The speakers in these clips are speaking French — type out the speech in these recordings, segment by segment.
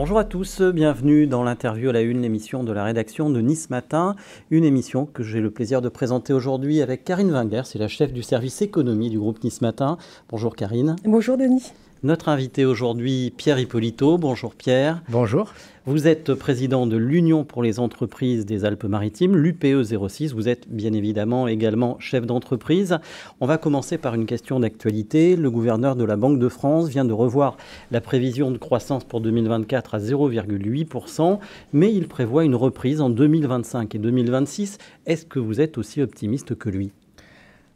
Bonjour à tous, bienvenue dans l'interview à la une, l'émission de la rédaction de Nice Matin, une émission que j'ai le plaisir de présenter aujourd'hui avec Karine Wenger, c'est la chef du service économie du groupe Nice Matin. Bonjour Karine. Bonjour Denis. Notre invité aujourd'hui, Pierre Hippolito. Bonjour Pierre. Bonjour. Vous êtes président de l'Union pour les entreprises des Alpes-Maritimes, l'UPE 06. Vous êtes bien évidemment également chef d'entreprise. On va commencer par une question d'actualité. Le gouverneur de la Banque de France vient de revoir la prévision de croissance pour 2024 à 0,8%, mais il prévoit une reprise en 2025 et 2026. Est-ce que vous êtes aussi optimiste que lui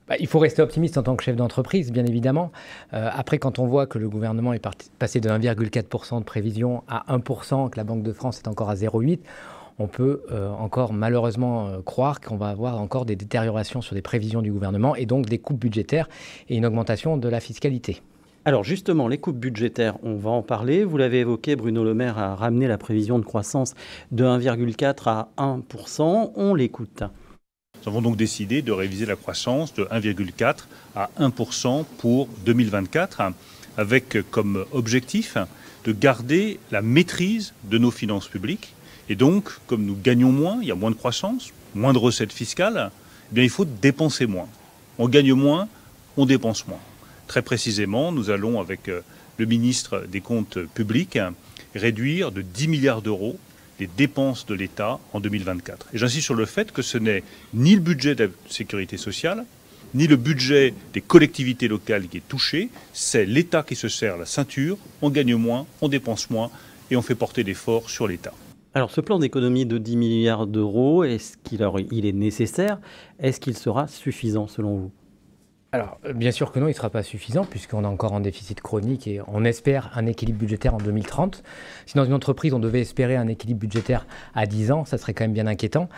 bah, il faut rester optimiste en tant que chef d'entreprise, bien évidemment. Euh, après, quand on voit que le gouvernement est passé de 1,4% de prévision à 1%, que la Banque de France est encore à 0,8%, on peut euh, encore malheureusement euh, croire qu'on va avoir encore des détériorations sur les prévisions du gouvernement et donc des coupes budgétaires et une augmentation de la fiscalité. Alors justement, les coupes budgétaires, on va en parler. Vous l'avez évoqué, Bruno Le Maire a ramené la prévision de croissance de 1,4 à 1%. On l'écoute. Nous avons donc décidé de réviser la croissance de 1,4 à 1% pour 2024, avec comme objectif de garder la maîtrise de nos finances publiques. Et donc, comme nous gagnons moins, il y a moins de croissance, moins de recettes fiscales, eh bien, il faut dépenser moins. On gagne moins, on dépense moins. Très précisément, nous allons, avec euh, le ministre des Comptes publics, réduire de 10 milliards d'euros des dépenses de l'État en 2024. Et j'insiste sur le fait que ce n'est ni le budget de la sécurité sociale, ni le budget des collectivités locales qui est touché, c'est l'État qui se serre la ceinture, on gagne moins, on dépense moins et on fait porter l'effort sur l'État. Alors ce plan d'économie de 10 milliards d'euros, est-ce qu'il est nécessaire Est-ce qu'il sera suffisant selon vous alors, euh, bien sûr que non, il ne sera pas suffisant, puisqu'on est encore en déficit chronique et on espère un équilibre budgétaire en 2030. Si dans une entreprise, on devait espérer un équilibre budgétaire à 10 ans, ça serait quand même bien inquiétant.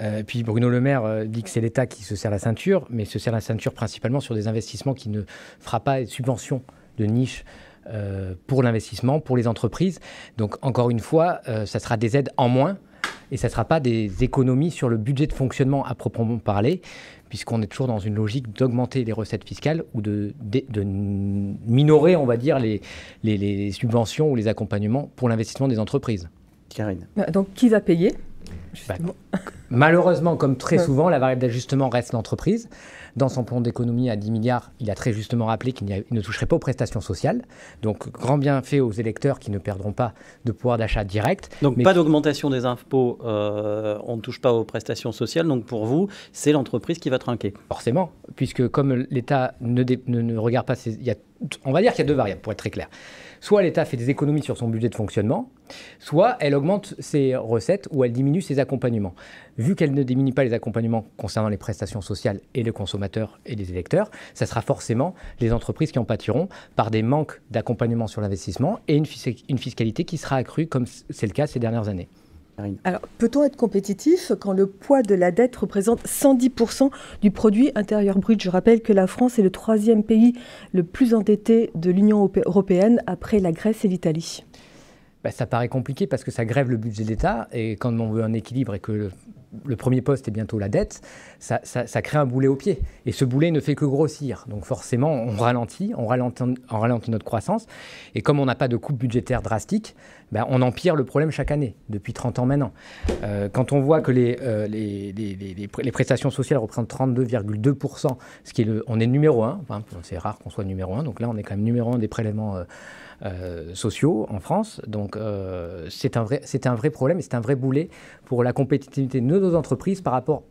Euh, puis Bruno Le Maire euh, dit que c'est l'État qui se sert la ceinture, mais se sert la ceinture principalement sur des investissements qui ne fera pas subvention de niche pour l'investissement, pour les entreprises. Donc, encore une fois, ça sera des aides en moins et ça ne sera pas des économies sur le budget de fonctionnement à proprement parler, puisqu'on est toujours dans une logique d'augmenter les recettes fiscales ou de, minorer, on va dire, les, subventions ou les accompagnements pour l'investissement des entreprises. Karine. Bah, donc, qui va payer bah, Malheureusement, comme très souvent, la variable d'ajustement reste l'entreprise. Dans son plan d'économie à 10 milliards, il a très justement rappelé qu'il ne toucherait pas aux prestations sociales. Donc, grand bien fait aux électeurs qui ne perdront pas de pouvoir d'achat direct. Donc, pas d'augmentation des impôts, euh, on ne touche pas aux prestations sociales. Donc, pour vous, c'est l'entreprise qui va trinquer. Forcément, puisque comme l'État ne, ne, regarde pas, ses... il on va dire qu'il y a deux variables, pour être très clair. Soit l'État fait des économies sur son budget de fonctionnement, soit elle augmente ses recettes ou elle diminue ses accompagnements. Vu qu'elle ne diminue pas les accompagnements concernant les prestations sociales et le consommateur et les électeurs, ça sera forcément les entreprises qui en pâtiront par des manques d'accompagnement sur l'investissement et une fiscalité qui sera accrue comme c'est le cas ces dernières années. Alors, peut-on être compétitif quand le poids de la dette représente 110% du produit intérieur brut Je rappelle que la France est le troisième pays le plus endetté de l'Union européenne après la Grèce et l'Italie. Bah, ça paraît compliqué parce que ça grève le budget d'État et quand on veut un équilibre et que le, premier poste est bientôt la dette, ça, crée un boulet au pied. Et ce boulet ne fait que grossir. Donc forcément, on ralentit, on ralentit, on ralentit notre croissance. Et comme on n'a pas de coupe budgétaire drastique, bah, on empire le problème chaque année, depuis 30 ans maintenant. Euh, quand on voit que les, euh, les, prestations sociales représentent 32,2%, ce qui est on est numéro 1, c'est rare qu'on soit numéro 1, donc là on est quand même numéro 1 des prélèvements euh, sociaux en France. Donc c'est un, vrai, un vrai problème et c'est un vrai boulet pour la compétitivité de nos entreprises par rapport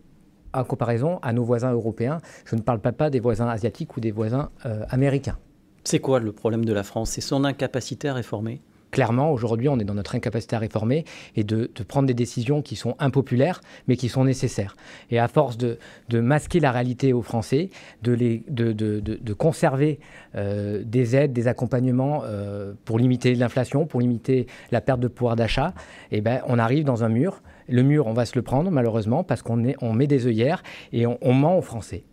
en comparaison à nos voisins européens. Je ne parle pas des voisins asiatiques ou des voisins américains. C'est quoi le problème de la France C'est son incapacité à réformer clairement, aujourd'hui, on est dans notre incapacité à réformer et de, prendre des décisions qui sont impopulaires, mais qui sont nécessaires. Et à force de, masquer la réalité aux Français, de, conserver euh, des aides, des accompagnements euh, pour limiter l'inflation, pour limiter la perte de pouvoir d'achat, eh ben, on arrive dans un mur. Le mur, on va se le prendre, malheureusement, parce qu'on on met des œillères et on, on ment aux Français.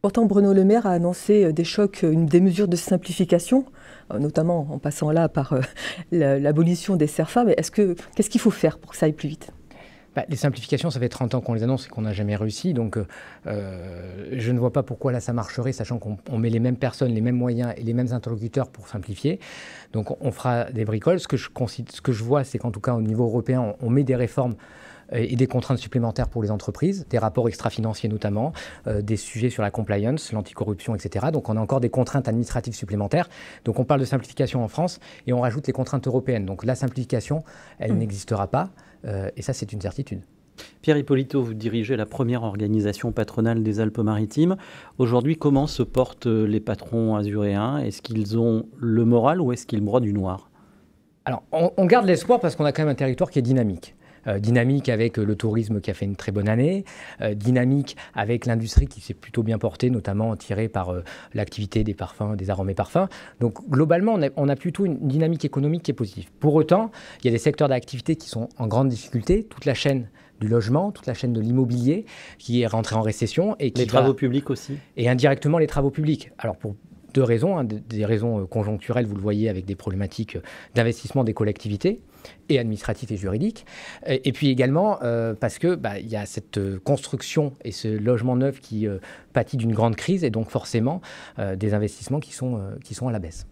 Pourtant, Bruno Le Maire a annoncé euh, des chocs, des mesures de simplification euh, notamment en passant là par euh, l'abolition des serfs. Mais est-ce que, qu'est-ce qu'il faut faire pour que ça aille plus vite bah, les simplifications, ça fait 30 ans qu'on les annonce et qu'on n'a jamais réussi. Donc, euh, je ne vois pas pourquoi là ça marcherait, sachant qu'on met les mêmes personnes, les mêmes moyens et les mêmes interlocuteurs pour simplifier. Donc, on fera des bricoles. Ce que je, vois, c'est qu'en tout cas, au niveau européen, on met des réformes et des contraintes supplémentaires pour les entreprises, des rapports extra-financiers notamment, euh, des sujets sur la compliance, l'anticorruption, etc. Donc on a encore des contraintes administratives supplémentaires. Donc on parle de simplification en France et on rajoute les contraintes européennes. Donc la simplification, elle mmh. n'existera pas euh, et ça c'est une certitude. Pierre Hippolito, vous dirigez la première organisation patronale des Alpes-Maritimes. Aujourd'hui, comment se portent euh, les patrons azuréens Est-ce qu'ils ont le moral ou est-ce qu'ils broient du noir Alors, on garde l'espoir parce qu'on a quand même un territoire qui est dynamique. Euh, dynamique avec euh, le tourisme qui a fait une très bonne année, euh, dynamique avec l'industrie qui s'est plutôt bien portée, notamment tirée par l'activité des parfums, des arômes et parfums. Donc globalement, on a, plutôt une dynamique économique qui est positive. Pour autant, il y a des secteurs d'activité qui sont en grande difficulté, toute la chaîne du logement, toute la chaîne de l'immobilier qui est rentrée en récession. Et les travaux publics aussi. Et indirectement les travaux publics. Alors pour, deux raisons, hein, des raisons conjoncturelles, vous le voyez, avec des problématiques d'investissement des collectivités, et administratif et juridique. Et, puis également euh, parce que bah, il y a cette euh, construction et ce logement neuf qui euh, pâtit d'une grande crise et donc forcément des investissements qui sont, qui sont à la baisse.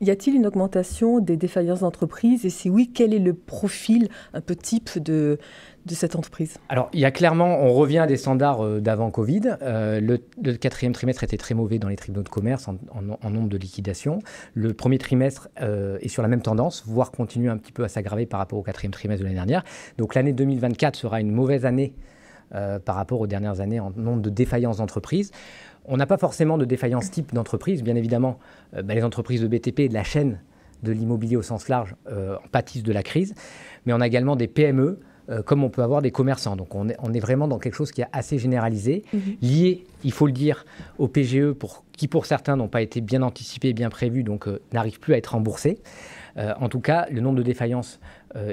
Y a-t-il une augmentation des défaillances d'entreprises Et si oui, quel est le profil un peu type de, de cette entreprise Alors, il y a clairement, on revient à des standards euh, d'avant Covid. Euh, le, quatrième trimestre était très mauvais dans les tribunaux de commerce en, nombre de liquidations. Le premier trimestre euh, est sur la même tendance, voire continue un petit peu à s'aggraver par rapport au quatrième trimestre de l'année dernière. Donc, l'année 2024 sera une mauvaise année par rapport aux dernières années en nombre de défaillances d'entreprises. On n'a pas forcément de défaillances type d'entreprise. Bien évidemment, bah, les entreprises de BTP, de la chaîne de l'immobilier au sens large, en pâtissent de la crise. Mais on a également des PME euh, comme on peut avoir des commerçants. Donc on est, vraiment dans quelque chose qui est assez généralisé, mhm. lié, il faut le dire, au PGE qui pour certains n'ont pas été bien anticipés, bien prévus, donc euh, n'arrivent plus à être remboursés. Euh, en tout cas, le nombre de défaillances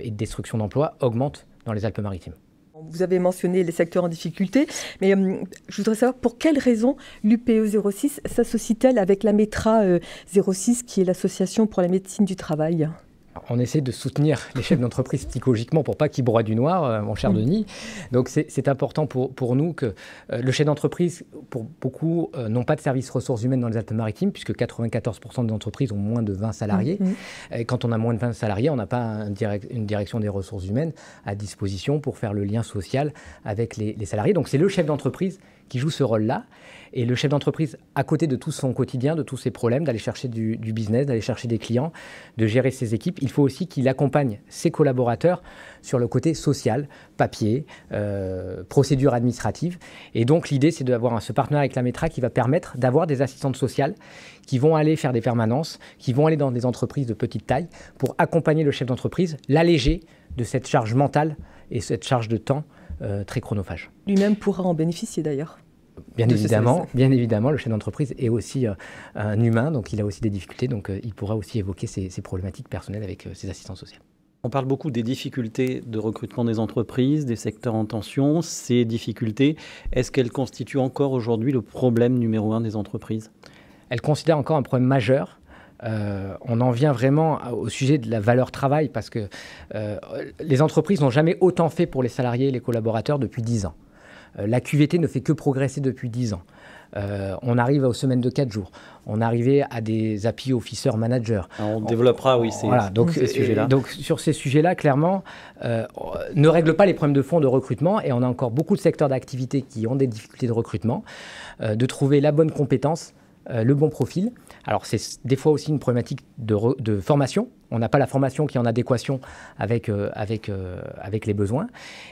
et de destruction d'emplois augmente dans les Alpes-Maritimes. Vous avez mentionné les secteurs en difficulté, mais je voudrais savoir pour quelles raisons l'UPE 06 s'associe-t-elle avec la METRA 06, qui est l'association pour la médecine du travail on essaie de soutenir les chefs d'entreprise psychologiquement pour pas qu'ils broient du noir, euh, mon cher mm. Denis. Donc c'est important pour, nous que euh, le chef d'entreprise, pour beaucoup, euh, n'ont pas de service ressources humaines dans les Alpes-Maritimes, puisque 94% des entreprises ont moins de 20 salariés. Mm, mm. Et quand on a moins de 20 salariés, on n'a pas une direction des ressources humaines à disposition pour faire le lien social avec les, les salariés. Donc c'est le chef d'entreprise qui joue ce rôle-là. Et le chef d'entreprise, à côté de tout son quotidien, de tous ses problèmes, d'aller chercher du, business, d'aller chercher des clients, de gérer ses équipes, il faut aussi qu'il accompagne ses collaborateurs sur le côté social, papier, euh, procédure administrative. Et donc l'idée, c'est d'avoir ce partenaire avec la Métra qui va permettre d'avoir des assistantes sociales qui vont aller faire des permanences, qui vont aller dans des entreprises de petite taille pour accompagner le chef d'entreprise, l'alléger de cette charge mentale et cette charge de temps euh, très chronophage. Lui-même pourra en bénéficier d'ailleurs. Bien évidemment, bien évidemment, le chef d'entreprise est aussi euh, un humain, donc il a aussi des difficultés, donc euh, il pourra aussi évoquer ses, problématiques personnelles avec euh, ses assistants sociaux. On parle beaucoup des difficultés de recrutement des entreprises, des secteurs en tension. Ces difficultés, est-ce qu'elles constituent encore aujourd'hui le problème numéro un des entreprises Elles considèrent encore un problème majeur. on en vient vraiment au sujet de la valeur travail parce que les entreprises n'ont jamais autant fait pour les salariés et les collaborateurs depuis 10 ans. Euh, la QVT ne fait que progresser depuis 10 ans. Euh, on arrive aux semaines de 4 jours. On arrivait à des API officer manager. Ah, on développera, oui, ces, euh, sujets-là. Donc sur ces sujets-là, clairement, ne règle pas les problèmes de fond de recrutement et on a encore beaucoup de secteurs d'activité qui ont des difficultés de recrutement, de trouver la bonne compétence euh, le bon profil. Alors c'est des fois aussi une problématique de, formation. On n'a pas la formation qui est en adéquation avec, euh, avec, euh, avec les besoins.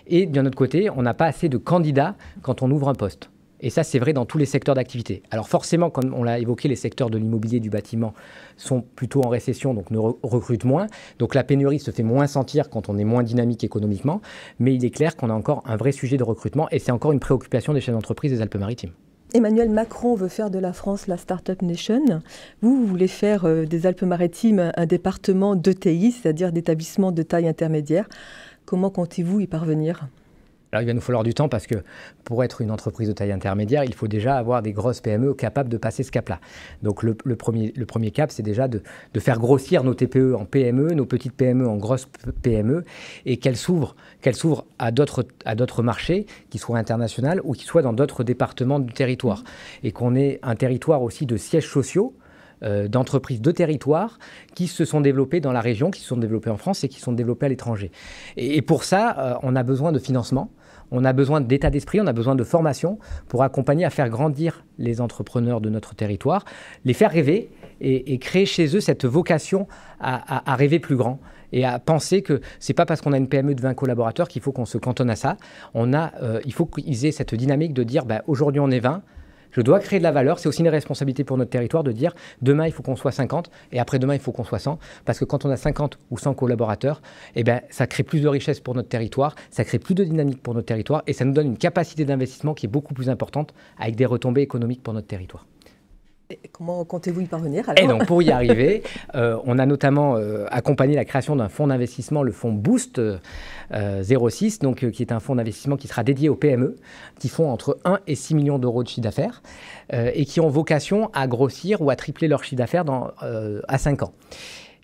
Et d'un autre côté, on n'a pas assez de candidats quand on ouvre un poste. Et ça, c'est vrai dans tous les secteurs d'activité. Alors forcément, comme on l'a évoqué, les secteurs de l'immobilier, du bâtiment sont plutôt en récession, donc ne recrutent moins. Donc la pénurie se fait moins sentir quand on est moins dynamique économiquement. Mais il est clair qu'on a encore un vrai sujet de recrutement et c'est encore une préoccupation des chaînes d'entreprise des Alpes-Maritimes. Emmanuel Macron veut faire de la France la Startup Nation. Vous, vous voulez faire euh, des Alpes-Maritimes un département d'ETI, c'est-à-dire d'établissements de taille intermédiaire. Comment comptez-vous y parvenir alors, il va nous falloir du temps parce que pour être une entreprise de taille intermédiaire, il faut déjà avoir des grosses PME capables de passer ce cap-là. Donc, le, premier, le premier cap, c'est déjà de, faire grossir nos TPE en PME, nos petites PME en grosses PME, et qu'elles s'ouvrent, qu'elles à d'autres, à d'autres marchés, qui soient internationaux ou qui soient dans d'autres départements du territoire. Et qu'on ait un territoire aussi de sièges sociaux euh, d'entreprises de territoire qui se sont développées dans la région, qui se sont développées en France et qui sont développées à l'étranger. Et, pour ça, euh, on a besoin de financement. On a besoin d'état d'esprit, on a besoin de formation pour accompagner à faire grandir les entrepreneurs de notre territoire, les faire rêver et, créer chez eux cette vocation à, rêver plus grand et à penser que c'est pas parce qu'on a une PME de 20 collaborateurs qu'il faut qu'on se cantonne à ça. On a, euh, il faut qu'ils aient cette dynamique de dire bah, aujourd'hui on est 20, je dois créer de la valeur. C'est aussi une responsabilité pour notre territoire de dire demain, il faut qu'on soit 50 et après-demain, il faut qu'on soit 100. Parce que quand on a 50 ou 100 collaborateurs, eh ben, ça crée plus de richesse pour notre territoire, ça crée plus de dynamique pour notre territoire et ça nous donne une capacité d'investissement qui est beaucoup plus importante avec des retombées économiques pour notre territoire. Comment comptez-vous y parvenir eh ben, pour y arriver, euh, on a notamment euh, accompagné la création d'un fonds d'investissement, le fonds Boost 06, euh, donc, qui est un fonds d'investissement qui sera dédié aux PME, qui font entre 1 et 6 millions d'euros de chiffre d'affaires et qui ont vocation à grossir ou à tripler leur chiffre d'affaires à 5 ans.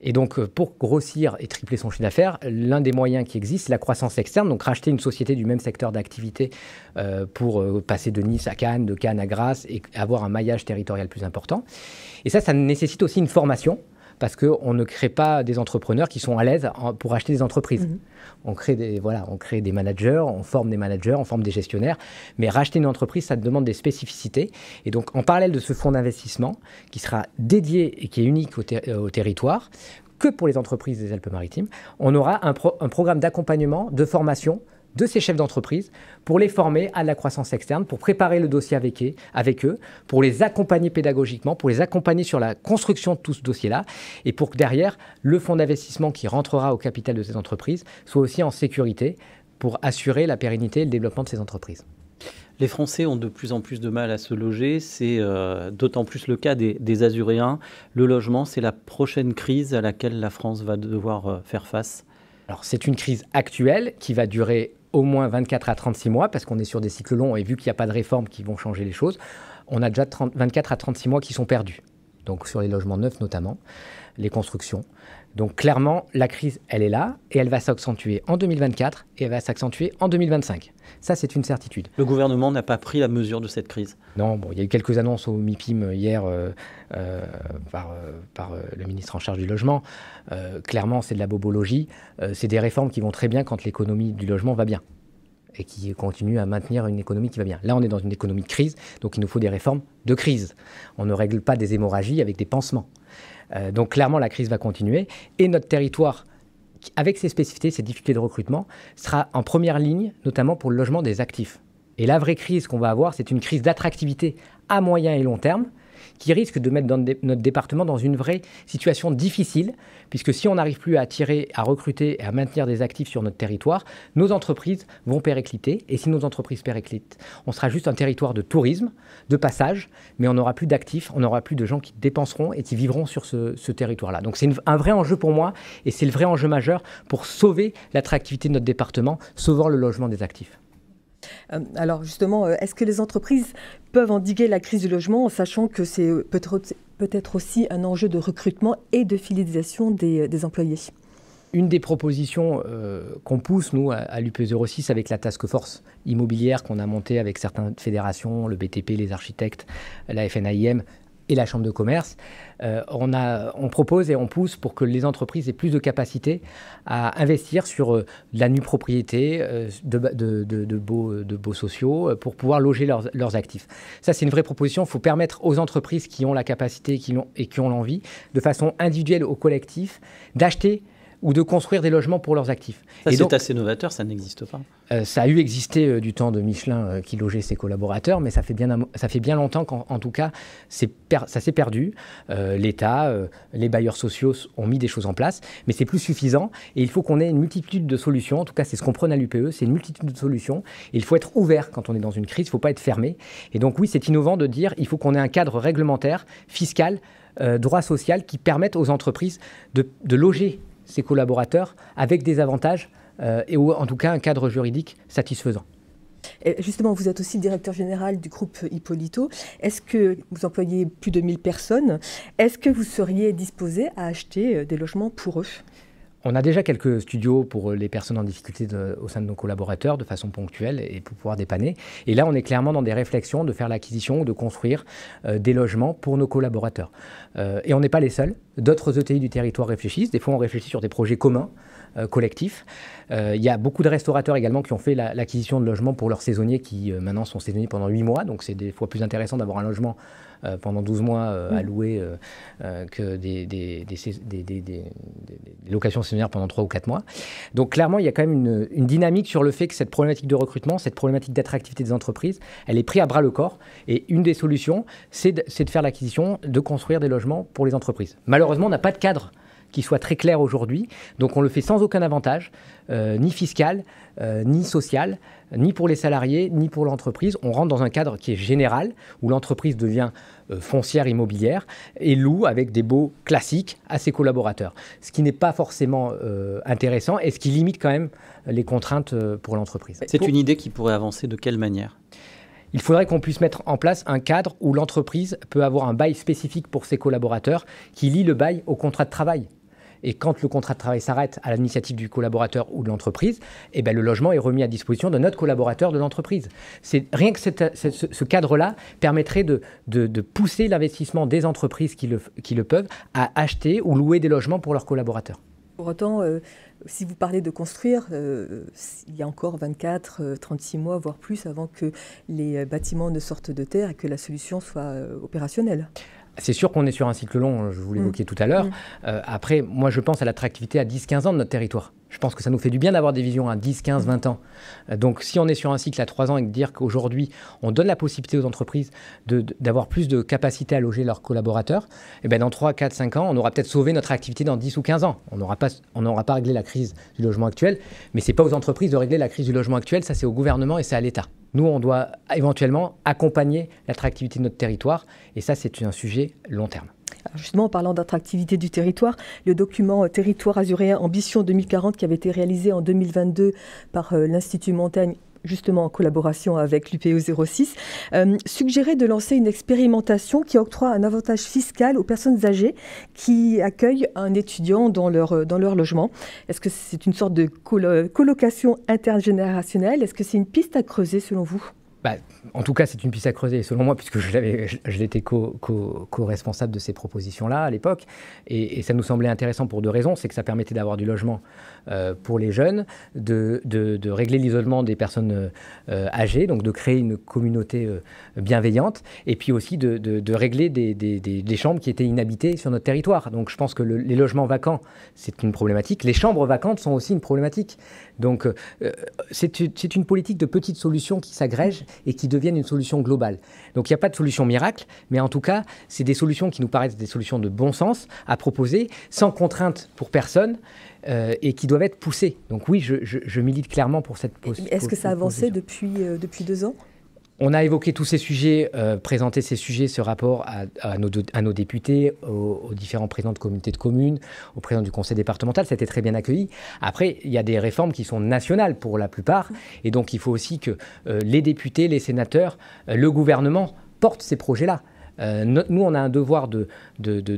Et donc, euh, pour grossir et tripler son chiffre d'affaires, l'un des moyens qui existe, c'est la croissance externe, donc racheter une société du même secteur d'activité euh, pour euh, passer de Nice à Cannes, de Cannes à Grasse et avoir un maillage territorial plus important. Et ça, ça nécessite aussi une formation parce qu'on ne crée pas des entrepreneurs qui sont à l'aise pour acheter des entreprises. Mhm. On, crée des, voilà, on crée des managers, on forme des managers, on forme des gestionnaires, mais racheter une entreprise, ça demande des spécificités. Et donc, en parallèle de ce fonds d'investissement, qui sera dédié et qui est unique au, euh, territoire, que pour les entreprises des Alpes-Maritimes, on aura un programme d'accompagnement, de formation de ces chefs d'entreprise pour les former à la croissance externe, pour préparer le dossier avec eux, avec eux, pour les accompagner pédagogiquement, pour les accompagner sur la construction de tout ce dossier-là, et pour que derrière, le fonds d'investissement qui rentrera au capital de ces entreprises soit aussi en sécurité pour assurer la pérennité et le développement de ces entreprises. Les Français ont de plus en plus de mal à se loger. C'est euh, d'autant plus le cas des, Azuréens. Le logement, c'est la prochaine crise à laquelle la France va devoir euh, faire face. Alors c'est une crise actuelle qui va durer au moins 24 à 36 mois, parce qu'on est sur des cycles longs et vu qu'il n'y a pas de réformes qui vont changer les choses, on a déjà 24 à 36 mois qui sont perdus. Donc sur les logements neufs notamment, les constructions, donc clairement, la crise, elle est là et elle va s'accentuer en 2024 et elle va s'accentuer en 2025. Ça, c'est une certitude. Le gouvernement n'a pas pris la mesure de cette crise Non, bon, il y a eu quelques annonces au MIPIM hier euh, euh, par, euh, par le ministre en charge du logement. clairement, c'est de la bobologie. c'est des réformes qui vont très bien quand l'économie du logement va bien et qui continue à maintenir une économie qui va bien. Là, on est dans une économie de crise, donc il nous faut des réformes de crise. On ne règle pas des hémorragies avec des pansements. Euh, donc clairement, la crise va continuer. Et notre territoire, avec ses spécificités, ses difficultés de recrutement, sera en première ligne, notamment pour le logement des actifs. Et la vraie crise qu'on va avoir, c'est une crise d'attractivité à moyen et long terme qui risque de mettre notre département dans une vraie situation difficile, puisque si on n'arrive plus à attirer, à recruter et à maintenir des actifs sur notre territoire, nos entreprises vont péricliter. Et si nos entreprises périclitent, on sera juste un territoire de tourisme, de passage, mais on n'aura plus d'actifs, on n'aura plus de gens qui dépenseront et qui vivront sur ce, territoire-là. Donc c'est un vrai enjeu pour moi, et c'est le vrai enjeu majeur pour sauver l'attractivité de notre département, sauver le logement des actifs. Euh, alors justement, euh, est-ce que les entreprises peuvent endiguer la crise du logement en sachant que c'est euh, peut-être aussi un enjeu de recrutement et de fidélisation des, employés une des propositions qu'on pousse, nous, à, à l'UP06, avec la task force immobilière qu'on a montée avec certaines fédérations, le BTP, les architectes, la FNAIM, et la Chambre de commerce, euh, on, a, on, propose et on pousse pour que les entreprises aient plus de capacité à investir sur euh, la nue propriété, euh, de, beaux, sociaux, pour pouvoir loger leurs, actifs. Ça, c'est une vraie proposition. Il faut permettre aux entreprises qui ont la capacité qui et qui ont l'envie, de façon individuelle ou collective, d'acheter ou de construire des logements pour leurs actifs. Ça, c'est assez novateur, ça n'existe pas. Euh, ça a eu existé euh, du temps de Michelin euh, qui logeait ses collaborateurs, mais ça fait bien, ça fait bien longtemps qu'en tout cas, ça s'est perdu. L'État, les bailleurs sociaux ont mis des choses en place, mais c'est plus suffisant et il faut qu'on ait une multitude de solutions. En tout cas, c'est ce qu'on prône à l'UPE, c'est une multitude de solutions. il faut être ouvert quand on est dans une crise, il ne faut pas être fermé. Et donc oui, c'est innovant de dire il faut qu'on ait un cadre réglementaire, fiscal, droit social qui permette aux entreprises de, de loger ses collaborateurs avec des avantages euh, et en tout cas un cadre juridique satisfaisant. justement, vous êtes aussi directeur général du groupe Hippolito. Est-ce que vous employez plus de 1000 personnes Est-ce que vous seriez disposé à acheter euh, des logements pour eux on a déjà quelques studios pour euh, les personnes en difficulté au sein de nos collaborateurs de façon ponctuelle et pour pouvoir dépanner. Et là, on est clairement dans des réflexions de faire l'acquisition ou de construire euh, des logements pour nos collaborateurs. Euh, et on n'est pas les seuls. D'autres ETI du territoire réfléchissent. Des fois, on réfléchit sur des projets communs. Euh, collectif. Euh, il y a beaucoup de restaurateurs également qui ont fait l'acquisition de logements pour leurs saisonniers qui euh, maintenant sont saisonniers pendant 8 mois. Donc c'est des fois plus intéressant d'avoir un logement pendant 12 mois à louer que des, locations saisonnières pendant 3 ou 4 mois. Donc clairement, il y a quand même une, dynamique sur le fait que cette problématique de recrutement, cette problématique d'attractivité des entreprises, elle est prise à bras le corps. Et une des solutions, c'est de, faire l'acquisition, de construire des logements pour les entreprises. Malheureusement, on n'a pas de cadre qui soit très clair aujourd'hui. Donc on le fait sans aucun avantage, euh, ni fiscal, euh, ni social, ni pour les salariés, ni pour l'entreprise. On rentre dans un cadre qui est général, où l'entreprise devient euh, foncière immobilière et loue avec des baux classiques à ses collaborateurs. Ce qui n'est pas forcément intéressant et ce qui limite quand même les contraintes pour l'entreprise. C'est une idée qui pourrait avancer de quelle manière il faudrait qu'on puisse mettre en place un cadre où l'entreprise peut avoir un bail spécifique pour ses collaborateurs qui lie le bail au contrat de travail. Et quand le contrat de travail s'arrête à l'initiative du collaborateur ou de l'entreprise, eh ben, le logement est remis à disposition d'un autre collaborateur de l'entreprise. C'est, rien que ce cadre-là permettrait de, pousser l'investissement des entreprises qui le, peuvent à acheter ou louer des logements pour leurs collaborateurs. Pour autant, euh, si vous parlez de construire, euh, il y a encore 24, 36 euh, mois, voire plus, avant que les bâtiments ne sortent de terre et que la solution soit opérationnelle. C'est sûr qu'on est sur un cycle long, hein, je vous mm. l'évoquais tout à l'heure. Mm. Euh, après, moi, je pense à l'attractivité à 10-15 ans de notre territoire. Je pense que ça nous fait du bien d'avoir des visions à 10, 15, 20 ans. Euh, donc si on est sur un cycle à 3 ans et de dire qu'aujourd'hui, on donne la possibilité aux entreprises d'avoir plus de capacité à loger leurs collaborateurs, et eh bien dans 3, 4, 5 ans, on aura peut-être sauvé notre activité dans 10 ou 15 ans. On n'aura pas, pas réglé la crise du logement actuel, mais ce n'est pas aux entreprises de régler la crise du logement actuel, ça c'est au gouvernement et c'est à l'État. Nous, on doit éventuellement accompagner l'attractivité de notre territoire, et ça c'est un sujet long terme. Ah, justement, en parlant d'attractivité du territoire, le document euh, Territoire azuréen Ambition 2040 qui avait été réalisé en 2022 par euh, l'Institut Montaigne justement en collaboration avec l'UPO e 06, euh, suggérait de lancer une expérimentation qui octroie un avantage fiscal aux personnes âgées qui accueillent un étudiant dans leur, dans leur logement. Est-ce que c'est une sorte de colocation intergénérationnelle Est-ce que c'est une piste à creuser selon vous bah, en tout cas, c'est une piste à creuser, selon moi, puisque je l'étais co-responsable de ces propositions-là à l'époque. et, ça nous semblait intéressant pour deux raisons. C'est que ça permettait d'avoir du logement euh, pour les jeunes, de, régler l'isolement des personnes euh, âgées, donc de créer une communauté euh, bienveillante, et puis aussi de, régler des, chambres qui étaient inhabitées sur notre territoire. Donc je pense que les logements vacants, c'est une problématique. Les chambres vacantes sont aussi une problématique. Donc c'est une, une politique de petites solutions qui s'agrègent et qui deviennent une solution globale. Donc il n'y a pas de solution miracle, mais en tout cas, c'est des solutions qui nous paraissent des solutions de bon sens à proposer, sans contrainte pour personne, euh, et qui doivent être poussées. Donc oui, je, milite clairement pour cette position. Est-ce que ça a avancé depuis, euh, depuis deux ans on a évoqué tous ces sujets, euh, présenté ces sujets, ce rapport à, nos, députés, aux, différents présidents de communautés de communes, au président du conseil départemental. Ça a été très bien accueilli. Après, il y a des réformes qui sont nationales pour la plupart. Et donc, il faut aussi que les députés, les sénateurs, le gouvernement portent ces projets-là. Euh, nous, on a un devoir de,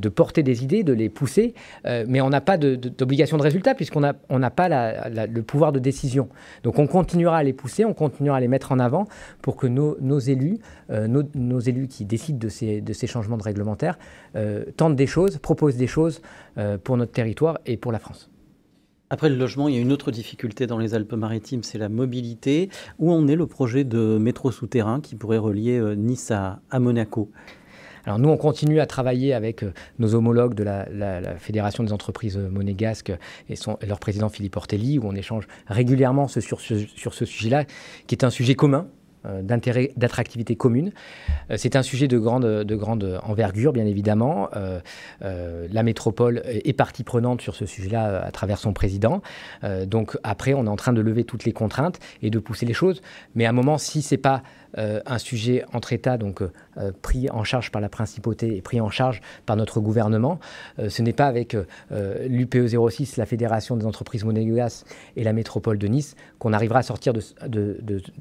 porter des idées, de les pousser, euh, mais on n'a pas d'obligation de, résultat puisqu'on n'a on pas le pouvoir de décision. Donc on continuera à les pousser, on continuera à les mettre en avant pour que nos, élus, euh, nos, élus qui décident de ces, changements de réglementaires, tentent des choses, proposent des choses pour notre territoire et pour la France. Après le logement, il y a une autre difficulté dans les Alpes-Maritimes, c'est la mobilité. Où en est le projet de métro souterrain qui pourrait relier Nice à Monaco alors nous, on continue à travailler avec euh, nos homologues de la, Fédération des entreprises euh, monégasques euh, et, son, leur président Philippe Ortelli, où on échange régulièrement ce, sur, ce sujet-là, qui est un sujet commun d'intérêt, d'attractivité commune. c'est un sujet de grande, de grande envergure, bien évidemment. la métropole est partie prenante sur ce sujet-là à travers son président. donc après, on est en train de lever toutes les contraintes et de pousser les choses. Mais à un moment, si c'est pas euh, un sujet entre États, donc euh, euh, pris en charge par la principauté et pris en charge par notre gouvernement. ce n'est pas avec l'UPE 06, la Fédération des entreprises monégasques et la métropole de Nice qu'on arrivera à sortir de,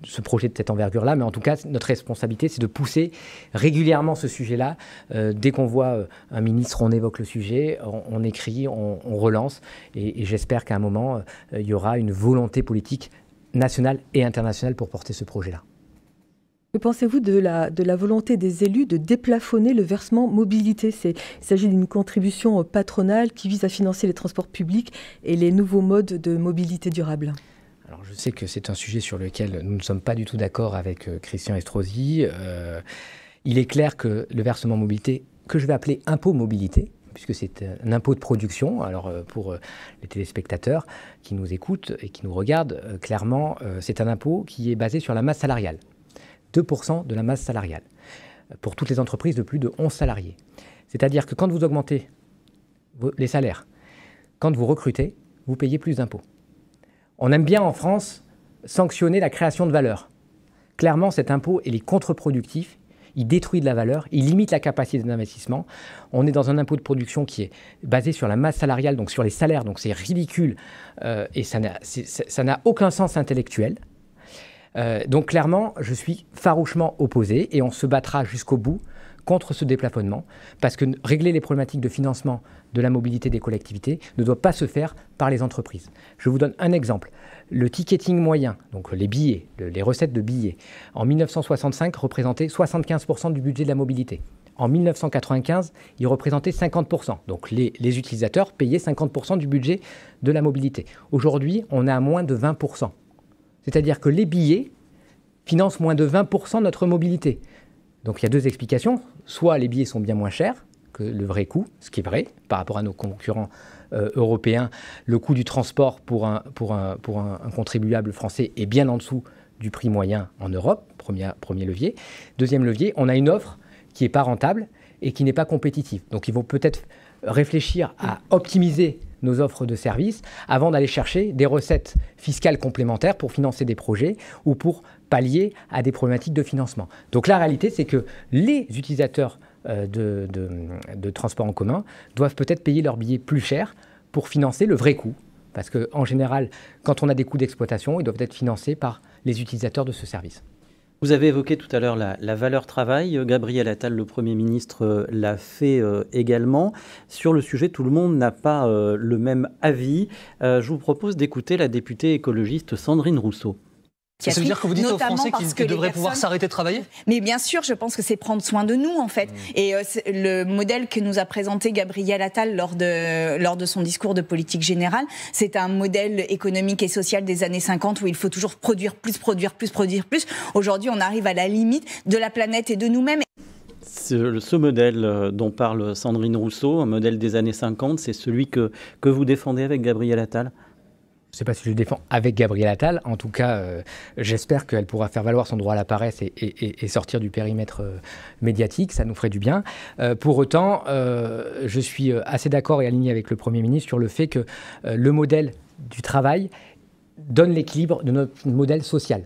ce projet de cette envergure-là. Mais en tout cas, notre responsabilité, c'est de pousser régulièrement ce sujet-là. dès qu'on voit un ministre, on évoque le sujet, on, écrit, on, relance. et j'espère qu'à un moment, il y aura une volonté politique nationale et internationale pour porter ce projet-là. Que pensez-vous de la, volonté des élus de déplafonner le versement mobilité Il s'agit d'une contribution euh, patronale qui vise à financer les transports publics et les nouveaux modes de mobilité durable. Alors je sais que c'est un sujet sur lequel nous ne sommes pas du tout d'accord avec euh, Christian Estrosi. Euh, il est clair que le versement mobilité, que je vais appeler impôt mobilité, puisque c'est un impôt de production. Alors pour les téléspectateurs qui nous écoutent et qui nous regardent, clairement, c'est un impôt qui est basé sur la masse salariale. 2% de la masse salariale pour toutes les entreprises de plus de 11 salariés. C'est-à-dire que quand vous augmentez les salaires, quand vous recrutez, vous payez plus d'impôts. On aime bien en France sanctionner la création de valeur. Clairement, cet impôt, est contre-productif, il détruit de la valeur, il limite la capacité d'investissement. On est dans un impôt de production qui est basé sur la masse salariale, donc sur les salaires, donc c'est ridicule euh, et ça n'a aucun sens intellectuel. Euh, donc clairement, je suis farouchement opposé et on se battra jusqu'au bout contre ce déplafonnement, parce que régler les problématiques de financement de la mobilité des collectivités ne doit pas se faire par les entreprises. Je vous donne un exemple. Le ticketing moyen, donc les billets, les recettes de billets, en 1965 représentait 75% du budget de la mobilité. En 1995, il représentait 50%. Donc les, utilisateurs payaient 50% du budget de la mobilité. Aujourd'hui, on a à moins de 20%. C'est-à-dire que les billets financent moins de 20% de notre mobilité. Donc il y a deux explications. Soit les billets sont bien moins chers que le vrai coût, ce qui est vrai par rapport à nos concurrents euh, européens. Le coût du transport pour, un, contribuable français est bien en dessous du prix moyen en Europe, premier, premier levier. Deuxième levier, on a une offre qui n'est pas rentable et qui n'est pas compétitive. Donc ils vont peut-être réfléchir à optimiser nos offres de services avant d'aller chercher des recettes fiscales complémentaires pour financer des projets ou pour pallier à des problématiques de financement. Donc la réalité, c'est que les utilisateurs euh, de, de, transports en commun doivent peut-être payer leurs billets plus cher pour financer le vrai coût. Parce qu'en général, quand on a des coûts d'exploitation, ils doivent être financés par les utilisateurs de ce service. Vous avez évoqué tout à l'heure la, valeur travail. Gabriel Attal, le Premier ministre, l'a fait euh, également. Sur le sujet, tout le monde n'a pas euh, le même avis. Euh, je vous propose d'écouter la députée écologiste Sandrine Rousseau. Ça veut dire que vous dites aux Français qu'ils devraient pouvoir s'arrêter de travailler Mais bien sûr, je pense que c'est prendre soin de nous, en fait. Hmm. Et euh, le modèle que nous a présenté Gabriel Attal lors de, lors de son discours de politique générale, c'est un modèle économique et social des années 50 où il faut toujours produire plus, produire plus, produire plus. Aujourd'hui, on arrive à la limite de la planète et de nous-mêmes. Ce, ce, modèle euh, dont parle Sandrine Rousseau, un modèle des années 50, c'est celui que, que vous défendez avec Gabriel Attal je ne sais pas si je le défends avec Gabriel Attal. En tout cas, euh, j'espère qu'elle pourra faire valoir son droit à la paresse et, sortir du périmètre euh, médiatique. Ça nous ferait du bien. Euh, pour autant, je suis assez d'accord et aligné avec le Premier ministre sur le fait que le modèle du travail donne l'équilibre de notre modèle social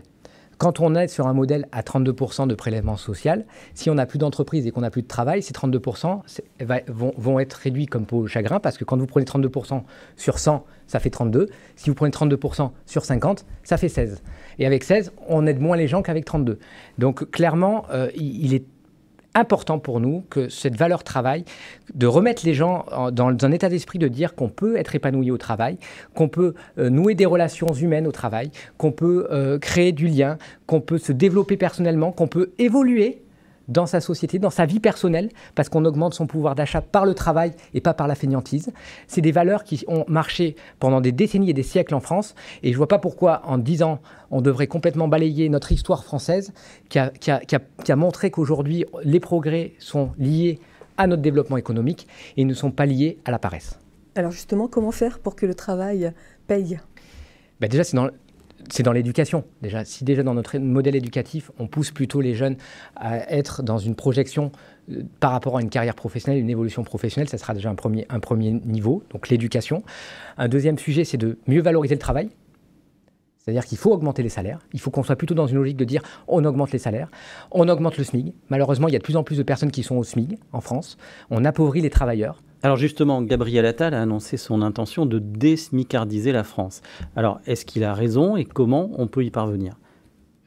quand on est sur un modèle à 32% de prélèvement social, si on n'a plus d'entreprise et qu'on n'a plus de travail, ces 32% vont, vont, être réduits comme peau au chagrin, parce que quand vous prenez 32% sur 100, ça fait 32. Si vous prenez 32% sur 50, ça fait 16. Et avec 16, on aide moins les gens qu'avec 32. Donc clairement, euh, il est important pour nous que cette valeur travail, de remettre les gens dans un état d'esprit de dire qu'on peut être épanoui au travail, qu'on peut euh, nouer des relations humaines au travail, qu'on peut euh, créer du lien, qu'on peut se développer personnellement, qu'on peut évoluer dans sa société, dans sa vie personnelle, parce qu'on augmente son pouvoir d'achat par le travail et pas par la fainéantise. C'est des valeurs qui ont marché pendant des décennies et des siècles en France, et je ne vois pas pourquoi en 10 ans, on devrait complètement balayer notre histoire française, qui a, qui a, qui a, qui a montré qu'aujourd'hui, les progrès sont liés à notre développement économique et ne sont pas liés à la paresse. Alors justement, comment faire pour que le travail paye bah, Déjà, c'est dans c'est dans l'éducation déjà. Si déjà dans notre modèle éducatif, on pousse plutôt les jeunes à être dans une projection euh, par rapport à une carrière professionnelle, une évolution professionnelle, ça sera déjà un premier, un premier niveau, donc l'éducation. Un deuxième sujet, c'est de mieux valoriser le travail. C'est-à-dire qu'il faut augmenter les salaires. Il faut qu'on soit plutôt dans une logique de dire on augmente les salaires, on augmente le SMIG. Malheureusement, il y a de plus en plus de personnes qui sont au SMIG en France. On appauvrit les travailleurs. Alors justement, Gabriel Attal a annoncé son intention de désmicardiser la France. Alors est-ce qu'il a raison et comment on peut y parvenir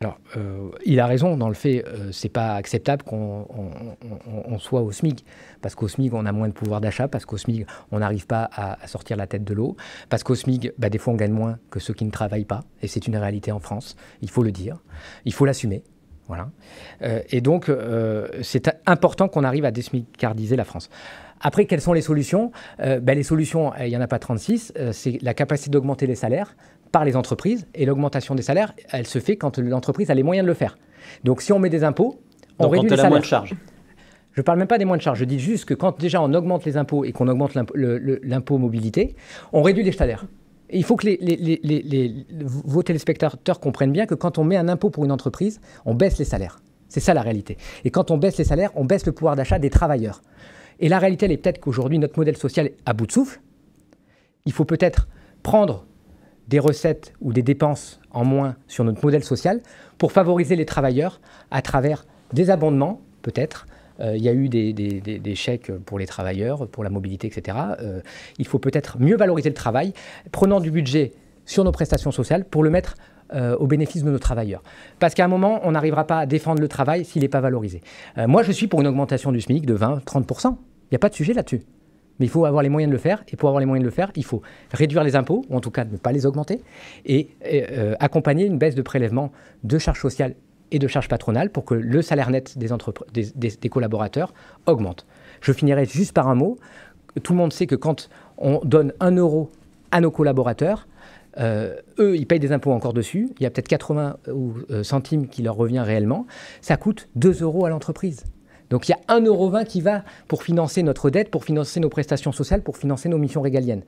alors, euh, il a raison dans le fait, euh, c'est pas acceptable qu'on soit au SMIC, parce qu'au SMIC, on a moins de pouvoir d'achat, parce qu'au SMIC, on n'arrive pas à, sortir la tête de l'eau, parce qu'au SMIC, bah, des fois, on gagne moins que ceux qui ne travaillent pas, et c'est une réalité en France, il faut le dire, il faut l'assumer. Voilà. Euh, et donc, c'est important qu'on arrive à désmicardiser la France. Après, quelles sont les solutions euh, ben, Les solutions, euh, il n'y en a pas 36, euh, c'est la capacité d'augmenter les salaires par les entreprises, et l'augmentation des salaires, elle se fait quand l'entreprise a les moyens de le faire. Donc si on met des impôts, on réduit les salaires. charges. Je ne parle même pas des moins de charges, je dis juste que quand déjà on augmente les impôts et qu'on augmente l'impôt mobilité, on réduit les salaires. il faut que vos téléspectateurs comprennent bien que quand on met un impôt pour une entreprise, on baisse les salaires. C'est ça la réalité. Et quand on baisse les salaires, on baisse le pouvoir d'achat des travailleurs. Et la réalité, elle est peut-être qu'aujourd'hui, notre modèle social est à bout de souffle. Il faut peut-être prendre des recettes ou des dépenses en moins sur notre modèle social pour favoriser les travailleurs à travers des abondements, peut-être. Euh, il y a eu des, chèques pour les travailleurs, pour la mobilité, etc. Euh, il faut peut-être mieux valoriser le travail, prenant du budget sur nos prestations sociales pour le mettre euh, au bénéfice de nos travailleurs. Parce qu'à un moment, on n'arrivera pas à défendre le travail s'il n'est pas valorisé. moi, je suis pour une augmentation du SMIC de 20-30%. Il n'y a pas de sujet là-dessus. Mais il faut avoir les moyens de le faire. Et pour avoir les moyens de le faire, il faut réduire les impôts, ou en tout cas ne pas les augmenter, et, euh, accompagner une baisse de prélèvement de charges sociales et de charges patronales pour que le salaire net des, collaborateurs augmente. Je finirai juste par un mot. Tout le monde sait que quand on donne un euro à nos collaborateurs, euh, eux, ils payent des impôts encore dessus. Il y a peut-être 80 euh, ou, centimes qui leur revient réellement. Ça coûte 2 euros à l'entreprise. Donc il y a 1,20€ qui va pour financer notre dette, pour financer nos prestations sociales, pour financer nos missions régaliennes.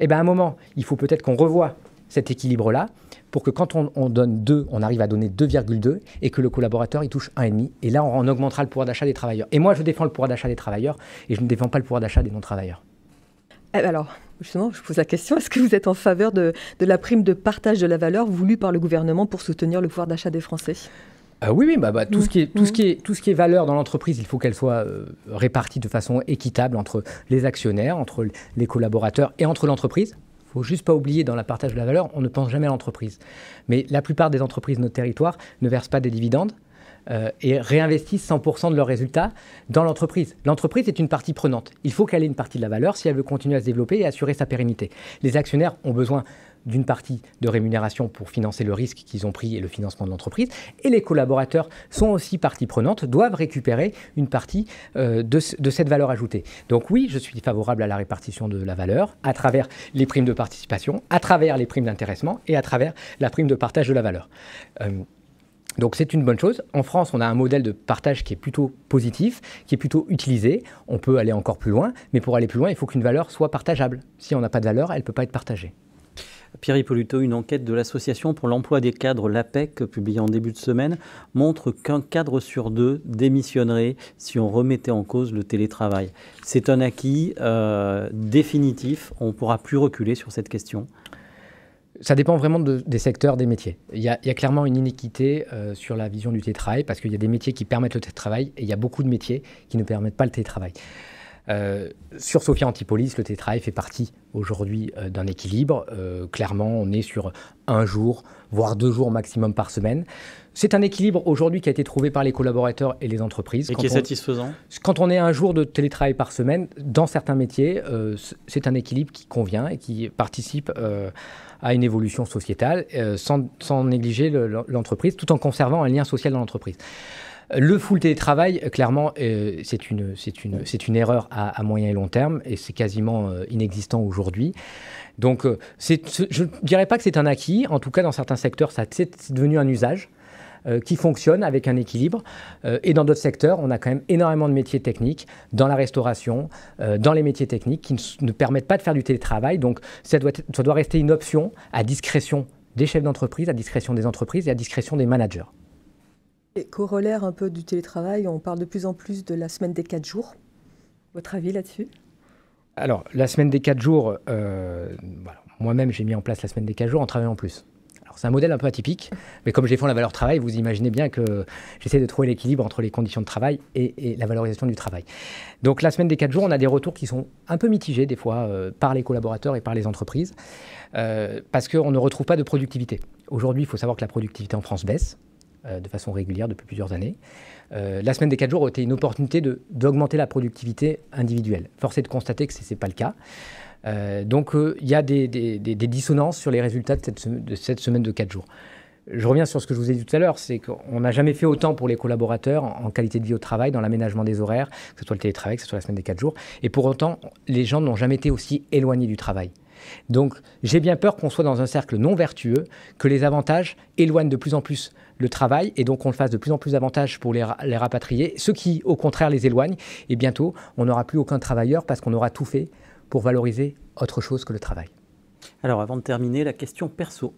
Et eh bien à un moment, il faut peut-être qu'on revoie cet équilibre-là pour que quand on, donne 2, on arrive à donner 2,2 et que le collaborateur y touche 1,5. Et là, on, augmentera le pouvoir d'achat des travailleurs. Et moi, je défends le pouvoir d'achat des travailleurs et je ne défends pas le pouvoir d'achat des non-travailleurs. Eh ben alors, justement, je pose la question, est-ce que vous êtes en faveur de, la prime de partage de la valeur voulue par le gouvernement pour soutenir le pouvoir d'achat des Français oui, tout, ce qui est, valeur dans l'entreprise, il faut qu'elle soit euh, répartie de façon équitable entre les actionnaires, entre les collaborateurs et entre l'entreprise. Il ne faut juste pas oublier, dans la partage de la valeur, on ne pense jamais à l'entreprise. Mais la plupart des entreprises de notre territoire ne versent pas des dividendes. Euh, et réinvestissent 100% de leurs résultats dans l'entreprise. L'entreprise est une partie prenante. Il faut qu'elle ait une partie de la valeur si elle veut continuer à se développer et assurer sa pérennité. Les actionnaires ont besoin d'une partie de rémunération pour financer le risque qu'ils ont pris et le financement de l'entreprise. Et les collaborateurs sont aussi partie prenante, doivent récupérer une partie euh, de, cette valeur ajoutée. Donc oui, je suis favorable à la répartition de la valeur à travers les primes de participation, à travers les primes d'intéressement et à travers la prime de partage de la valeur. Euh, donc c'est une bonne chose. En France, on a un modèle de partage qui est plutôt positif, qui est plutôt utilisé. On peut aller encore plus loin, mais pour aller plus loin, il faut qu'une valeur soit partageable. Si on n'a pas de valeur, elle ne peut pas être partagée. Pierre Hippoluto, une enquête de l'Association pour l'emploi des cadres, l'APEC, publiée en début de semaine, montre qu'un cadre sur deux démissionnerait si on remettait en cause le télétravail. C'est un acquis euh, définitif, on ne pourra plus reculer sur cette question. Ça dépend vraiment des secteurs, des métiers. Il y a, clairement une inéquité euh, sur la vision du télétravail parce qu'il y a des métiers qui permettent le télétravail et il y a beaucoup de métiers qui ne permettent pas le télétravail. Euh, sur Sophia Antipolis, le télétravail fait partie aujourd'hui euh, d'un équilibre. Euh, clairement, on est sur un jour, voire deux jours maximum par semaine. C'est un équilibre aujourd'hui qui a été trouvé par les collaborateurs et les entreprises. Et qui est satisfaisant Quand on est un jour de télétravail par semaine, dans certains métiers, c'est un équilibre qui convient et qui participe à une évolution sociétale sans, sans négliger l'entreprise, tout en conservant un lien social dans l'entreprise. Le full télétravail, clairement, euh, c'est une, erreur à, moyen et long terme et c'est quasiment euh, inexistant aujourd'hui. Donc, euh, je ne dirais pas que c'est un acquis. En tout cas, dans certains secteurs, ça, c'est devenu un usage qui fonctionne avec un équilibre. et dans d'autres secteurs, on a quand même énormément de métiers techniques, dans la restauration, dans les métiers techniques, qui ne, permettent pas de faire du télétravail. Donc, ça ça doit rester une option à discrétion des chefs d'entreprise, à discrétion des entreprises et à discrétion des managers. Et corollaire un peu du télétravail, on parle de plus en plus de la semaine des 4 jours. Votre avis là-dessus Alors, la semaine des 4 jours, euh, moi-même j'ai mis en place la semaine des 4 jours en travaillant en plus. C'est un modèle un peu atypique, mais comme je défends la valeur travail, vous imaginez bien que j'essaie de trouver l'équilibre entre les conditions de travail et, la valorisation du travail. Donc la semaine des 4 jours, on a des retours qui sont un peu mitigés des fois euh, par les collaborateurs et par les entreprises, euh, parce qu'on ne retrouve pas de productivité. Aujourd'hui, il faut savoir que la productivité en France baisse, euh, de façon régulière depuis plusieurs années. Euh, la semaine des 4 jours a été une opportunité d'augmenter la productivité individuelle. Force est de constater que ce n'est pas le cas. Euh, donc il y a des, des, des, dissonances sur les résultats de cette, de cette semaine de 4 jours. Je reviens sur ce que je vous ai dit tout à l'heure, c'est qu'on n'a jamais fait autant pour les collaborateurs en, en qualité de vie au travail, dans l'aménagement des horaires, que ce soit le télétravail, que ce soit la semaine des 4 jours. Et pour autant, les gens n'ont jamais été aussi éloignés du travail. Donc j'ai bien peur qu'on soit dans un cercle non vertueux, que les avantages éloignent de plus en plus le travail et donc qu'on le fasse de plus en plus davantage pour les, rapatrier, ce qui au contraire les éloigne Et eh bientôt, on n'aura plus aucun travailleur parce qu'on aura tout fait pour valoriser autre chose que le travail. Alors avant de terminer, la question perso.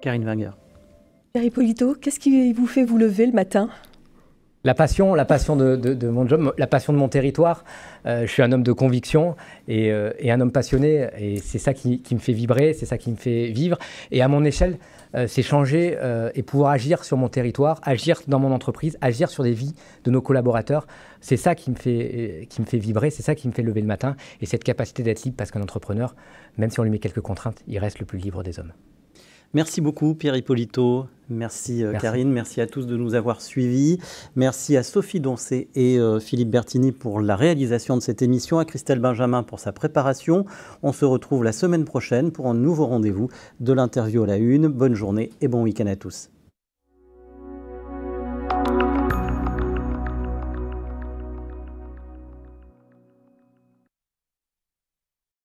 Karine Wanger. Pierre Polito, qu'est-ce qui vous fait vous lever le matin la passion, la passion de, mon job, la passion de mon territoire. Euh, je suis un homme de conviction et, euh, un homme passionné. Et c'est ça qui, me fait vibrer, c'est ça qui me fait vivre. Et à mon échelle, euh, c'est changer et pouvoir agir sur mon territoire, agir dans mon entreprise, agir sur des vies de nos collaborateurs. C'est ça qui me fait, qui me fait vibrer, c'est ça qui me fait lever le matin. Et cette capacité d'être libre, parce qu'un entrepreneur, même si on lui met quelques contraintes, il reste le plus libre des hommes. Merci beaucoup, Pierre Hippolito. Euh, merci, Karine, merci à tous de nous avoir suivis. Merci à Sophie Doncé et euh, Philippe Bertini pour la réalisation de cette émission, à Christelle Benjamin pour sa préparation. On se retrouve la semaine prochaine pour un nouveau rendez-vous de l'interview à la une. Bonne journée et bon week-end à tous.